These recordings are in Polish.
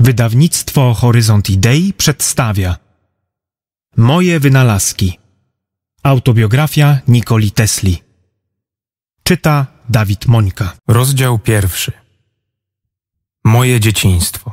Wydawnictwo Horyzont Idei przedstawia Moje wynalazki Autobiografia Nikoli Tesli Czyta Dawid Mońka Rozdział pierwszy Moje dzieciństwo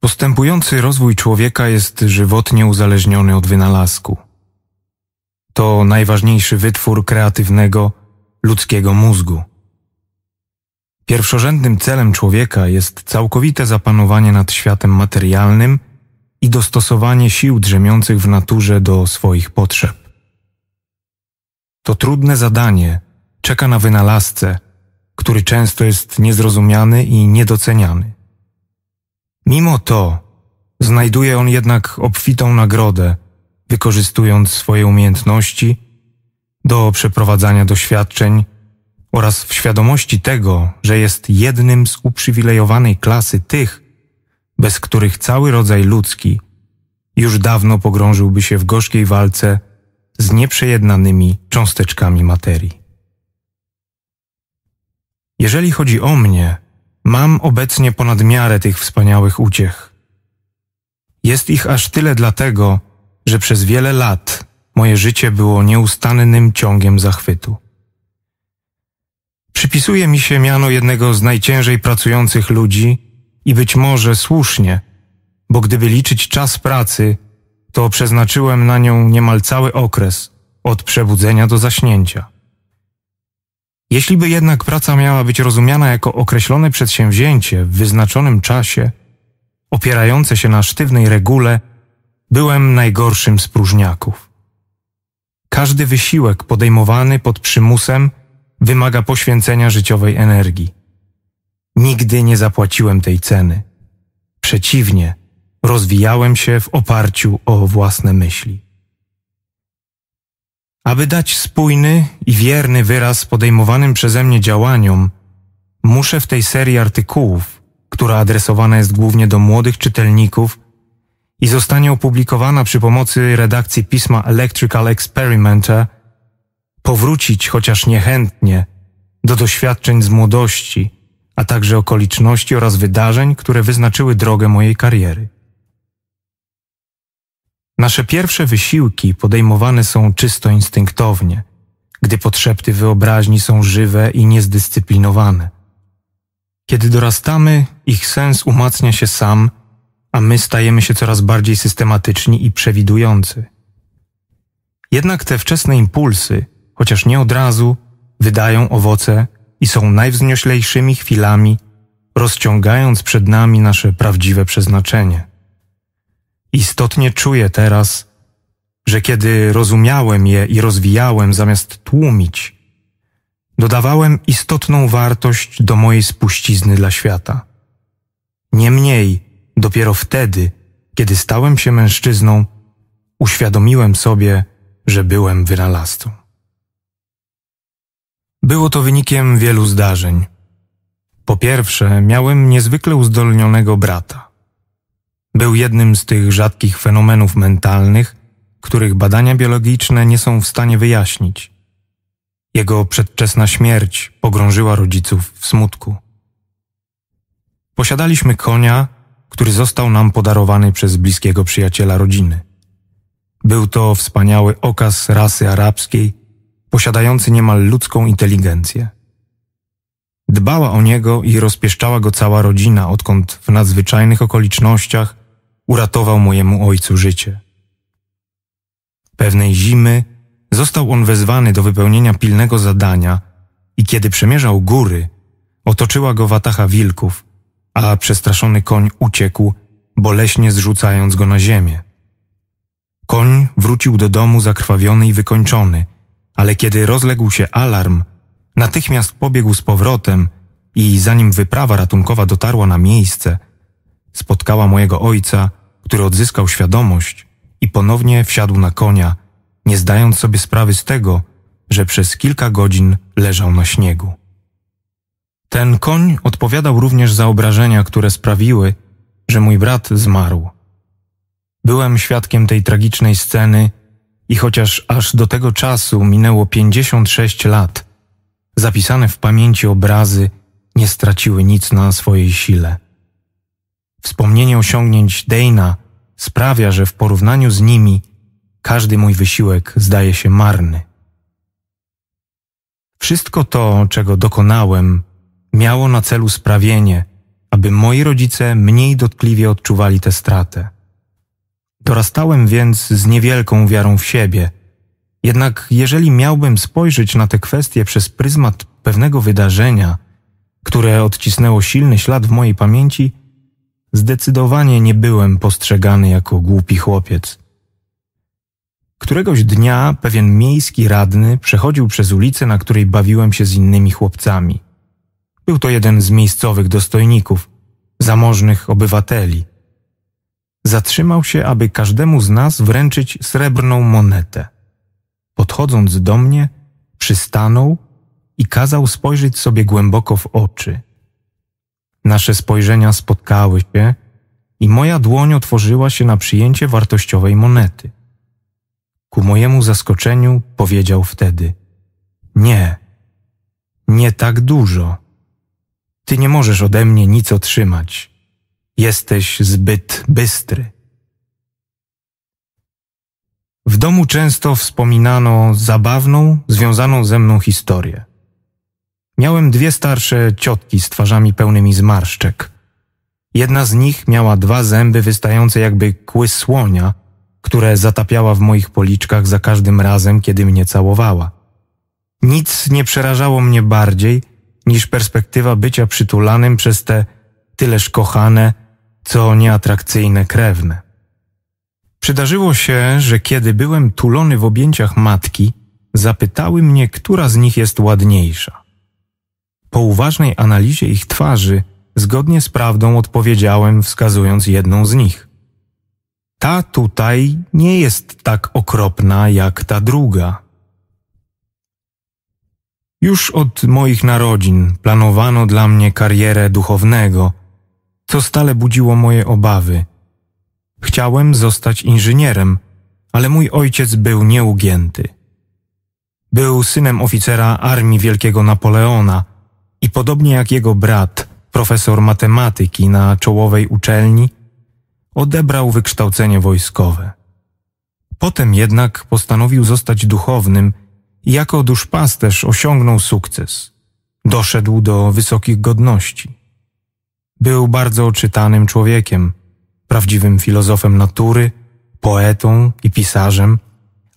Postępujący rozwój człowieka jest żywotnie uzależniony od wynalazku. To najważniejszy wytwór kreatywnego ludzkiego mózgu – Pierwszorzędnym celem człowieka jest całkowite zapanowanie nad światem materialnym i dostosowanie sił drzemiących w naturze do swoich potrzeb. To trudne zadanie czeka na wynalazcę, który często jest niezrozumiany i niedoceniany. Mimo to znajduje on jednak obfitą nagrodę, wykorzystując swoje umiejętności do przeprowadzania doświadczeń oraz w świadomości tego, że jest jednym z uprzywilejowanej klasy tych, bez których cały rodzaj ludzki już dawno pogrążyłby się w gorzkiej walce z nieprzejednanymi cząsteczkami materii. Jeżeli chodzi o mnie, mam obecnie ponad miarę tych wspaniałych uciech. Jest ich aż tyle dlatego, że przez wiele lat moje życie było nieustannym ciągiem zachwytu. Przypisuje mi się miano jednego z najciężej pracujących ludzi i być może słusznie, bo gdyby liczyć czas pracy, to przeznaczyłem na nią niemal cały okres od przebudzenia do zaśnięcia. Jeśli by jednak praca miała być rozumiana jako określone przedsięwzięcie w wyznaczonym czasie, opierające się na sztywnej regule, byłem najgorszym z próżniaków. Każdy wysiłek podejmowany pod przymusem wymaga poświęcenia życiowej energii. Nigdy nie zapłaciłem tej ceny. Przeciwnie, rozwijałem się w oparciu o własne myśli. Aby dać spójny i wierny wyraz podejmowanym przeze mnie działaniom, muszę w tej serii artykułów, która adresowana jest głównie do młodych czytelników i zostanie opublikowana przy pomocy redakcji pisma Electrical Experimenter – powrócić chociaż niechętnie do doświadczeń z młodości, a także okoliczności oraz wydarzeń, które wyznaczyły drogę mojej kariery. Nasze pierwsze wysiłki podejmowane są czysto instynktownie, gdy potrzeby wyobraźni są żywe i niezdyscyplinowane. Kiedy dorastamy, ich sens umacnia się sam, a my stajemy się coraz bardziej systematyczni i przewidujący. Jednak te wczesne impulsy chociaż nie od razu, wydają owoce i są najwznioślejszymi chwilami, rozciągając przed nami nasze prawdziwe przeznaczenie. Istotnie czuję teraz, że kiedy rozumiałem je i rozwijałem zamiast tłumić, dodawałem istotną wartość do mojej spuścizny dla świata. Niemniej, dopiero wtedy, kiedy stałem się mężczyzną, uświadomiłem sobie, że byłem wynalazcą. Było to wynikiem wielu zdarzeń. Po pierwsze, miałem niezwykle uzdolnionego brata. Był jednym z tych rzadkich fenomenów mentalnych, których badania biologiczne nie są w stanie wyjaśnić. Jego przedczesna śmierć pogrążyła rodziców w smutku. Posiadaliśmy konia, który został nam podarowany przez bliskiego przyjaciela rodziny. Był to wspaniały okaz rasy arabskiej posiadający niemal ludzką inteligencję. Dbała o niego i rozpieszczała go cała rodzina, odkąd w nadzwyczajnych okolicznościach uratował mojemu ojcu życie. Pewnej zimy został on wezwany do wypełnienia pilnego zadania i kiedy przemierzał góry, otoczyła go watacha wilków, a przestraszony koń uciekł, boleśnie zrzucając go na ziemię. Koń wrócił do domu zakrwawiony i wykończony – ale kiedy rozległ się alarm, natychmiast pobiegł z powrotem i zanim wyprawa ratunkowa dotarła na miejsce, spotkała mojego ojca, który odzyskał świadomość i ponownie wsiadł na konia, nie zdając sobie sprawy z tego, że przez kilka godzin leżał na śniegu. Ten koń odpowiadał również za obrażenia, które sprawiły, że mój brat zmarł. Byłem świadkiem tej tragicznej sceny i chociaż aż do tego czasu minęło 56 lat, zapisane w pamięci obrazy nie straciły nic na swojej sile. Wspomnienie osiągnięć Dana sprawia, że w porównaniu z nimi każdy mój wysiłek zdaje się marny. Wszystko to, czego dokonałem, miało na celu sprawienie, aby moi rodzice mniej dotkliwie odczuwali tę stratę. Dorastałem więc z niewielką wiarą w siebie. Jednak jeżeli miałbym spojrzeć na te kwestie przez pryzmat pewnego wydarzenia, które odcisnęło silny ślad w mojej pamięci, zdecydowanie nie byłem postrzegany jako głupi chłopiec. Któregoś dnia pewien miejski radny przechodził przez ulicę, na której bawiłem się z innymi chłopcami. Był to jeden z miejscowych dostojników, zamożnych obywateli – zatrzymał się, aby każdemu z nas wręczyć srebrną monetę. Podchodząc do mnie, przystanął i kazał spojrzeć sobie głęboko w oczy. Nasze spojrzenia spotkały się i moja dłoń otworzyła się na przyjęcie wartościowej monety. Ku mojemu zaskoczeniu powiedział wtedy: Nie, nie tak dużo. Ty nie możesz ode mnie nic otrzymać. Jesteś zbyt bystry. W domu często wspominano zabawną, związaną ze mną historię. Miałem dwie starsze ciotki z twarzami pełnymi zmarszczek. Jedna z nich miała dwa zęby wystające jakby kły słonia, które zatapiała w moich policzkach za każdym razem, kiedy mnie całowała. Nic nie przerażało mnie bardziej niż perspektywa bycia przytulanym przez te tyleż kochane, co nieatrakcyjne krewne. Przydarzyło się, że kiedy byłem tulony w objęciach matki, zapytały mnie, która z nich jest ładniejsza. Po uważnej analizie ich twarzy, zgodnie z prawdą odpowiedziałem, wskazując jedną z nich. Ta tutaj nie jest tak okropna jak ta druga. Już od moich narodzin planowano dla mnie karierę duchownego – co stale budziło moje obawy. Chciałem zostać inżynierem, ale mój ojciec był nieugięty. Był synem oficera armii Wielkiego Napoleona i podobnie jak jego brat, profesor matematyki na czołowej uczelni, odebrał wykształcenie wojskowe. Potem jednak postanowił zostać duchownym i jako duszpasterz osiągnął sukces. Doszedł do wysokich godności. Był bardzo czytanym człowiekiem, prawdziwym filozofem natury, poetą i pisarzem,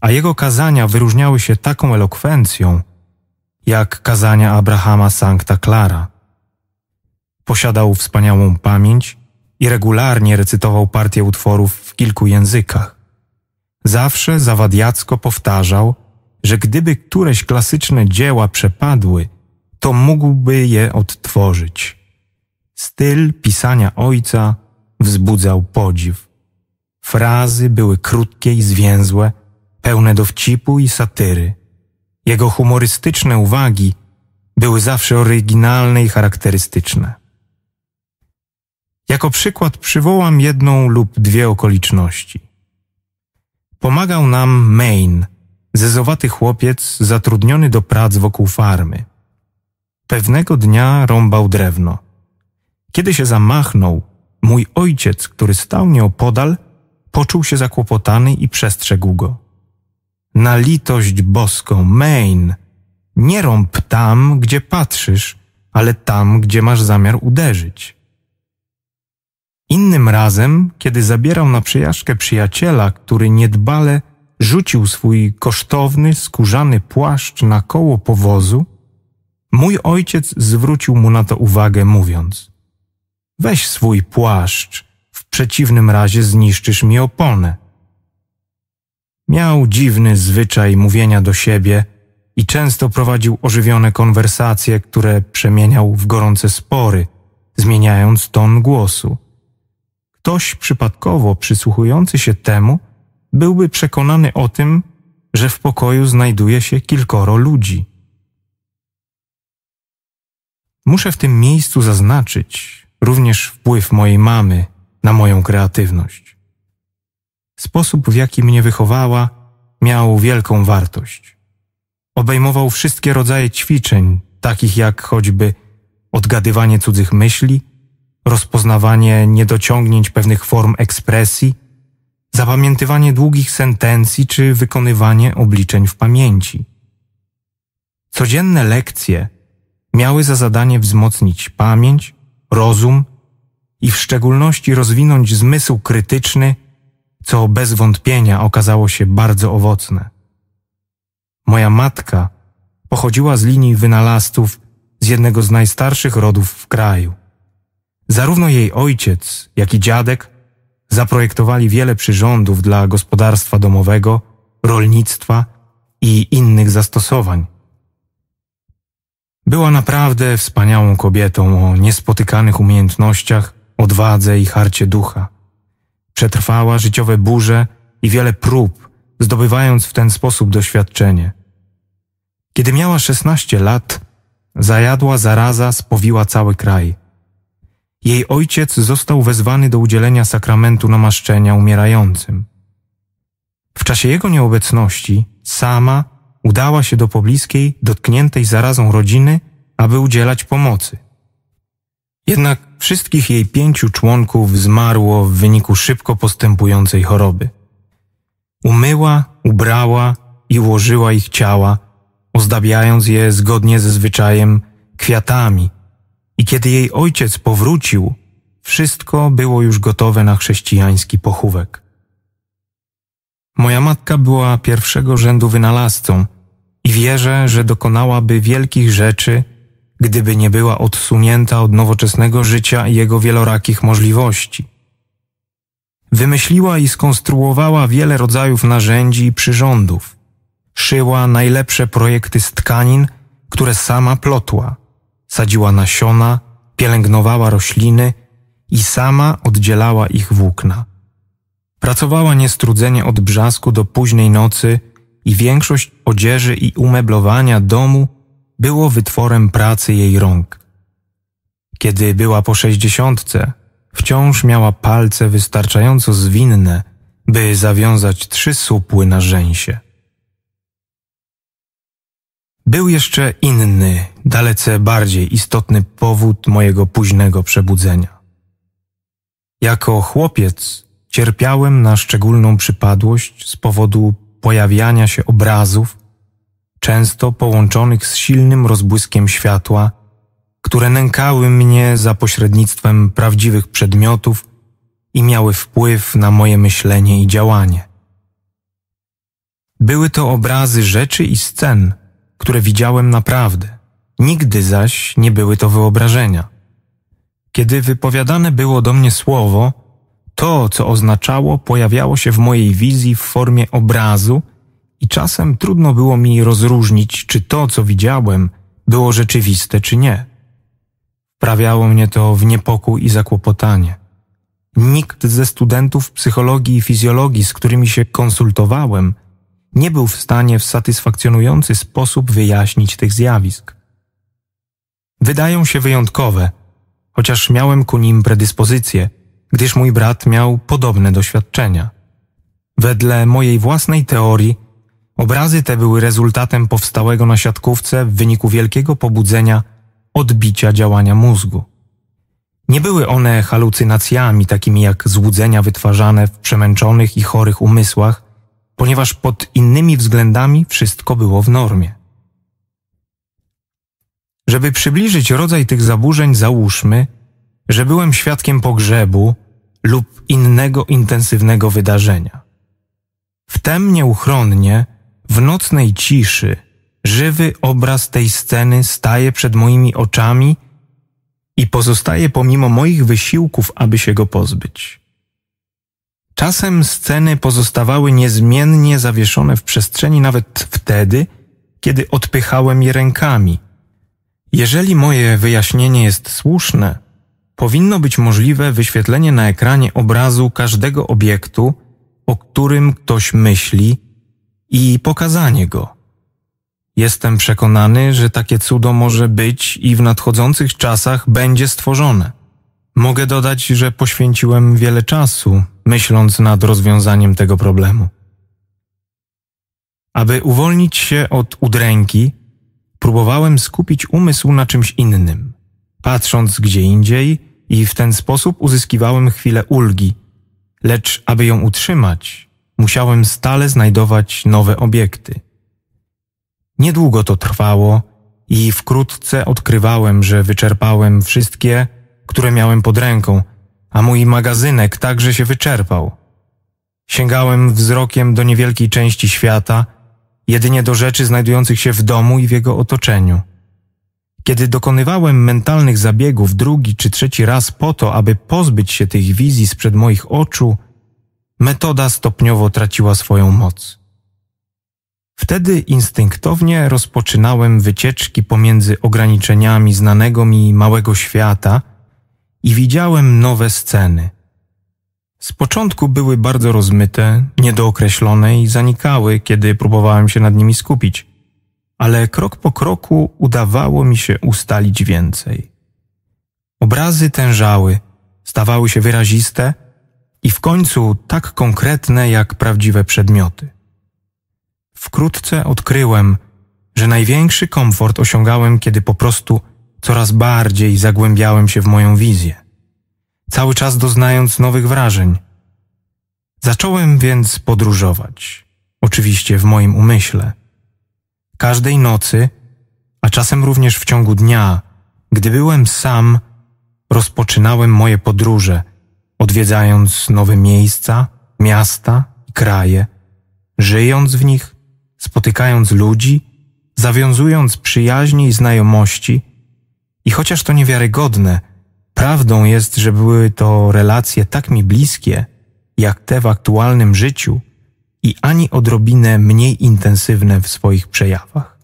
a jego kazania wyróżniały się taką elokwencją, jak kazania Abrahama Sancta Clara. Posiadał wspaniałą pamięć i regularnie recytował partię utworów w kilku językach. Zawsze zawadiacko powtarzał, że gdyby któreś klasyczne dzieła przepadły, to mógłby je odtworzyć. Styl pisania ojca wzbudzał podziw. Frazy były krótkie i zwięzłe, pełne dowcipu i satyry. Jego humorystyczne uwagi były zawsze oryginalne i charakterystyczne. Jako przykład przywołam jedną lub dwie okoliczności. Pomagał nam Maine, zezowaty chłopiec zatrudniony do prac wokół farmy. Pewnego dnia rąbał drewno. Kiedy się zamachnął, mój ojciec, który stał nieopodal, poczuł się zakłopotany i przestrzegł go. Na litość boską, Main, nie rąb tam, gdzie patrzysz, ale tam, gdzie masz zamiar uderzyć. Innym razem, kiedy zabierał na przejażdżkę przyjaciela, który niedbale rzucił swój kosztowny, skórzany płaszcz na koło powozu, mój ojciec zwrócił mu na to uwagę, mówiąc: Weź swój płaszcz, w przeciwnym razie zniszczysz mi oponę. Miał dziwny zwyczaj mówienia do siebie i często prowadził ożywione konwersacje, które przemieniał w gorące spory, zmieniając ton głosu. Ktoś przypadkowo przysłuchujący się temu byłby przekonany o tym, że w pokoju znajduje się kilkoro ludzi. Muszę w tym miejscu zaznaczyć, również wpływ mojej mamy na moją kreatywność. Sposób, w jaki mnie wychowała, miał wielką wartość. Obejmował wszystkie rodzaje ćwiczeń, takich jak choćby odgadywanie cudzych myśli, rozpoznawanie niedociągnięć pewnych form ekspresji, zapamiętywanie długich sentencji czy wykonywanie obliczeń w pamięci. Codzienne lekcje miały za zadanie wzmocnić pamięć, rozum i w szczególności rozwinąć zmysł krytyczny, co bez wątpienia okazało się bardzo owocne. Moja matka pochodziła z linii wynalazców z jednego z najstarszych rodów w kraju. Zarówno jej ojciec, jak i dziadek zaprojektowali wiele przyrządów dla gospodarstwa domowego, rolnictwa i innych zastosowań – była naprawdę wspaniałą kobietą o niespotykanych umiejętnościach, odwadze i harcie ducha. Przetrwała życiowe burze i wiele prób, zdobywając w ten sposób doświadczenie. Kiedy miała 16 lat, zajadła zaraza spowiła cały kraj. Jej ojciec został wezwany do udzielenia sakramentu namaszczenia umierającym. W czasie jego nieobecności sama udała się do pobliskiej, dotkniętej zarazą rodziny, aby udzielać pomocy. Jednak wszystkich jej pięciu członków zmarło w wyniku szybko postępującej choroby. Umyła, ubrała i ułożyła ich ciała, ozdabiając je zgodnie ze zwyczajem kwiatami. I kiedy jej ojciec powrócił, wszystko było już gotowe na chrześcijański pochówek. Moja matka była pierwszego rzędu wynalazcą i wierzę, że dokonałaby wielkich rzeczy, gdyby nie była odsunięta od nowoczesnego życia i jego wielorakich możliwości. Wymyśliła i skonstruowała wiele rodzajów narzędzi i przyrządów. Szyła najlepsze projekty z tkanin, które sama plotła. Sadziła nasiona, pielęgnowała rośliny i sama oddzielała ich włókna. Pracowała niestrudzenie od brzasku do późnej nocy i większość odzieży i umeblowania domu było wytworem pracy jej rąk. Kiedy była po sześćdziesiątce, wciąż miała palce wystarczająco zwinne, by zawiązać trzy supły na rzęsie. Był jeszcze inny, dalece bardziej istotny powód mojego późnego przebudzenia. Jako chłopiec Cierpiałem na szczególną przypadłość z powodu pojawiania się obrazów, często połączonych z silnym rozbłyskiem światła, które nękały mnie za pośrednictwem prawdziwych przedmiotów i miały wpływ na moje myślenie i działanie. Były to obrazy rzeczy i scen, które widziałem naprawdę, nigdy zaś nie były to wyobrażenia. Kiedy wypowiadane było do mnie słowo, to, co oznaczało, pojawiało się w mojej wizji w formie obrazu i czasem trudno było mi rozróżnić, czy to, co widziałem, było rzeczywiste, czy nie. Wprawiało mnie to w niepokój i zakłopotanie. Nikt ze studentów psychologii i fizjologii, z którymi się konsultowałem, nie był w stanie w satysfakcjonujący sposób wyjaśnić tych zjawisk. Wydają się wyjątkowe, chociaż miałem ku nim predyspozycję – gdyż mój brat miał podobne doświadczenia. Wedle mojej własnej teorii, obrazy te były rezultatem powstałego na siatkówce w wyniku wielkiego pobudzenia odbicia działania mózgu. Nie były one halucynacjami takimi jak złudzenia wytwarzane w przemęczonych i chorych umysłach, ponieważ pod innymi względami wszystko było w normie. Żeby przybliżyć rodzaj tych zaburzeń, załóżmy, że byłem świadkiem pogrzebu lub innego intensywnego wydarzenia. Wtem nieuchronnie, w nocnej ciszy, żywy obraz tej sceny staje przed moimi oczami i pozostaje pomimo moich wysiłków, aby się go pozbyć. Czasem sceny pozostawały niezmiennie zawieszone w przestrzeni nawet wtedy, kiedy odpychałem je rękami. Jeżeli moje wyjaśnienie jest słuszne, powinno być możliwe wyświetlenie na ekranie obrazu każdego obiektu, o którym ktoś myśli i pokazanie go. Jestem przekonany, że takie cudo może być i w nadchodzących czasach będzie stworzone. Mogę dodać, że poświęciłem wiele czasu, myśląc nad rozwiązaniem tego problemu. Aby uwolnić się od udręki, próbowałem skupić umysł na czymś innym, patrząc gdzie indziej i w ten sposób uzyskiwałem chwilę ulgi, lecz aby ją utrzymać, musiałem stale znajdować nowe obiekty. Niedługo to trwało i wkrótce odkrywałem, że wyczerpałem wszystkie, które miałem pod ręką, a mój magazynek także się wyczerpał. Sięgałem wzrokiem do niewielkiej części świata, jedynie do rzeczy znajdujących się w domu i w jego otoczeniu. Kiedy dokonywałem mentalnych zabiegów drugi czy trzeci raz po to, aby pozbyć się tych wizji sprzed moich oczu, metoda stopniowo traciła swoją moc. Wtedy instynktownie rozpoczynałem wycieczki pomiędzy ograniczeniami znanego mi małego świata i widziałem nowe sceny. Z początku były bardzo rozmyte, niedookreślone i zanikały, kiedy próbowałem się nad nimi skupić ale krok po kroku udawało mi się ustalić więcej. Obrazy tężały, stawały się wyraziste i w końcu tak konkretne jak prawdziwe przedmioty. Wkrótce odkryłem, że największy komfort osiągałem, kiedy po prostu coraz bardziej zagłębiałem się w moją wizję, cały czas doznając nowych wrażeń. Zacząłem więc podróżować, oczywiście w moim umyśle, każdej nocy, a czasem również w ciągu dnia, gdy byłem sam, rozpoczynałem moje podróże, odwiedzając nowe miejsca, miasta i kraje, żyjąc w nich, spotykając ludzi, zawiązując przyjaźni i znajomości. I chociaż to niewiarygodne, prawdą jest, że były to relacje tak mi bliskie, jak te w aktualnym życiu, i ani odrobinę mniej intensywne w swoich przejawach.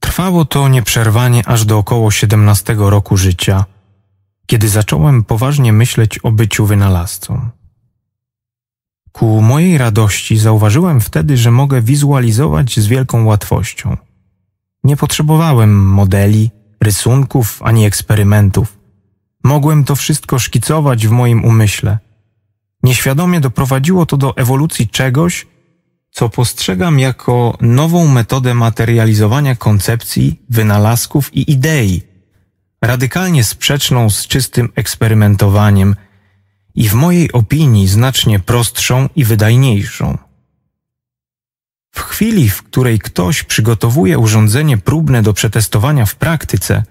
Trwało to nieprzerwanie aż do około 17 roku życia, kiedy zacząłem poważnie myśleć o byciu wynalazcą. Ku mojej radości zauważyłem wtedy, że mogę wizualizować z wielką łatwością. Nie potrzebowałem modeli, rysunków ani eksperymentów. Mogłem to wszystko szkicować w moim umyśle. Nieświadomie doprowadziło to do ewolucji czegoś, co postrzegam jako nową metodę materializowania koncepcji, wynalazków i idei, radykalnie sprzeczną z czystym eksperymentowaniem i w mojej opinii znacznie prostszą i wydajniejszą. W chwili, w której ktoś przygotowuje urządzenie próbne do przetestowania w praktyce,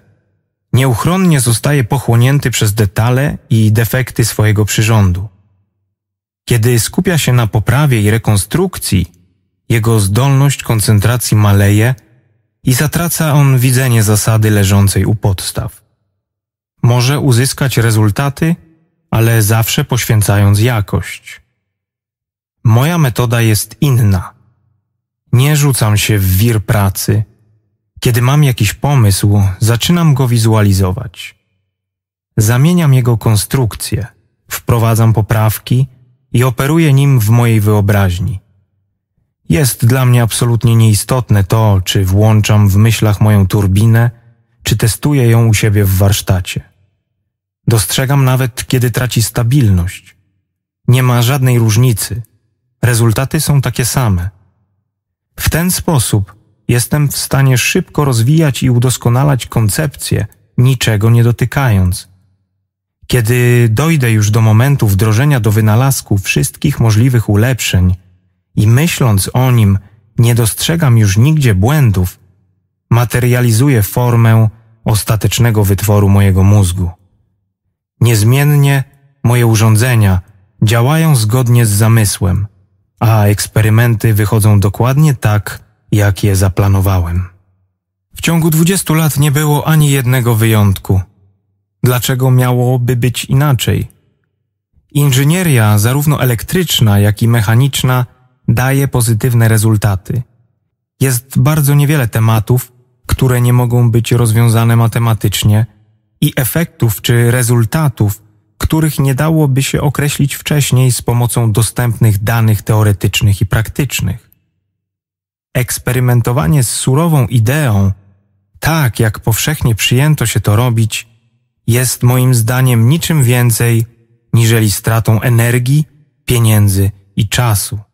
nieuchronnie zostaje pochłonięty przez detale i defekty swojego przyrządu. Kiedy skupia się na poprawie i rekonstrukcji, jego zdolność koncentracji maleje i zatraca on widzenie zasady leżącej u podstaw. Może uzyskać rezultaty, ale zawsze poświęcając jakość. Moja metoda jest inna. Nie rzucam się w wir pracy, kiedy mam jakiś pomysł, zaczynam go wizualizować. Zamieniam jego konstrukcję, wprowadzam poprawki i operuję nim w mojej wyobraźni. Jest dla mnie absolutnie nieistotne to, czy włączam w myślach moją turbinę, czy testuję ją u siebie w warsztacie. Dostrzegam nawet, kiedy traci stabilność. Nie ma żadnej różnicy. Rezultaty są takie same. W ten sposób jestem w stanie szybko rozwijać i udoskonalać koncepcję, niczego nie dotykając. Kiedy dojdę już do momentu wdrożenia do wynalazku wszystkich możliwych ulepszeń i myśląc o nim, nie dostrzegam już nigdzie błędów, materializuję formę ostatecznego wytworu mojego mózgu. Niezmiennie moje urządzenia działają zgodnie z zamysłem, a eksperymenty wychodzą dokładnie tak, jak je zaplanowałem. W ciągu 20 lat nie było ani jednego wyjątku. Dlaczego miałoby być inaczej? Inżynieria, zarówno elektryczna, jak i mechaniczna, daje pozytywne rezultaty. Jest bardzo niewiele tematów, które nie mogą być rozwiązane matematycznie, i efektów czy rezultatów, których nie dałoby się określić wcześniej z pomocą dostępnych danych teoretycznych i praktycznych. Eksperymentowanie z surową ideą, tak jak powszechnie przyjęto się to robić, jest moim zdaniem niczym więcej niżeli stratą energii, pieniędzy i czasu.